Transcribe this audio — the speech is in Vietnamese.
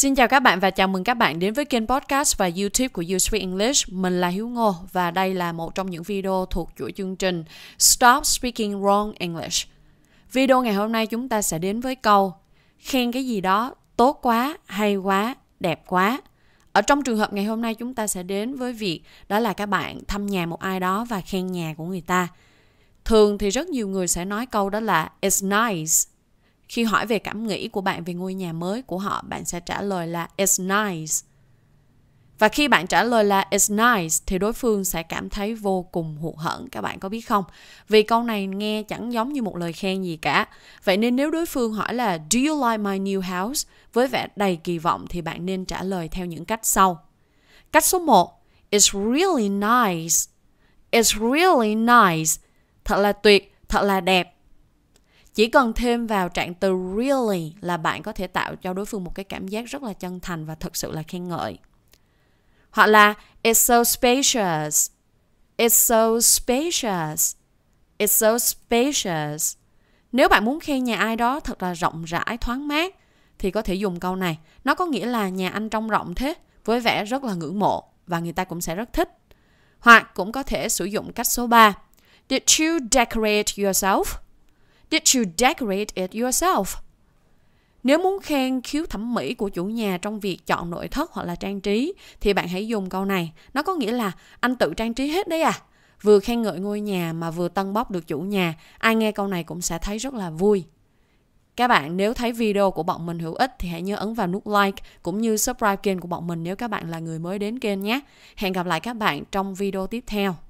Xin chào các bạn và chào mừng các bạn đến với kênh podcast và YouTube của You Speak English. Mình là Hiếu Ngô và đây là một trong những video thuộc chuỗi chương trình Stop Speaking Wrong English. Video ngày hôm nay chúng ta sẽ đến với câu khen cái gì đó tốt quá, hay quá, đẹp quá. Ở trong trường hợp ngày hôm nay chúng ta sẽ đến với việc đó là các bạn thăm nhà một ai đó và khen nhà của người ta. Thường thì rất nhiều người sẽ nói câu đó là it's nice khi hỏi về cảm nghĩ của bạn về ngôi nhà mới của họ, bạn sẽ trả lời là It's nice. Và khi bạn trả lời là It's nice thì đối phương sẽ cảm thấy vô cùng hụt hẫng các bạn có biết không? Vì câu này nghe chẳng giống như một lời khen gì cả. Vậy nên nếu đối phương hỏi là Do you like my new house? Với vẻ đầy kỳ vọng thì bạn nên trả lời theo những cách sau. Cách số 1 It's really nice. It's really nice. Thật là tuyệt, thật là đẹp chỉ cần thêm vào trạng từ really là bạn có thể tạo cho đối phương một cái cảm giác rất là chân thành và thực sự là khen ngợi hoặc là it's so spacious it's so spacious it's so spacious nếu bạn muốn khen nhà ai đó thật là rộng rãi thoáng mát thì có thể dùng câu này nó có nghĩa là nhà anh trong rộng thế với vẻ rất là ngưỡng mộ và người ta cũng sẽ rất thích hoặc cũng có thể sử dụng cách số 3 Did you decorate yourself? Did you decorate it yourself? Nếu muốn khen khiếu thẩm mỹ của chủ nhà trong việc chọn nội thất hoặc là trang trí thì bạn hãy dùng câu này. Nó có nghĩa là anh tự trang trí hết đấy à? Vừa khen ngợi ngôi nhà mà vừa tân bóc được chủ nhà, ai nghe câu này cũng sẽ thấy rất là vui. Các bạn nếu thấy video của bọn mình hữu ích thì hãy nhớ ấn vào nút like cũng như subscribe kênh của bọn mình nếu các bạn là người mới đến kênh nhé. Hẹn gặp lại các bạn trong video tiếp theo.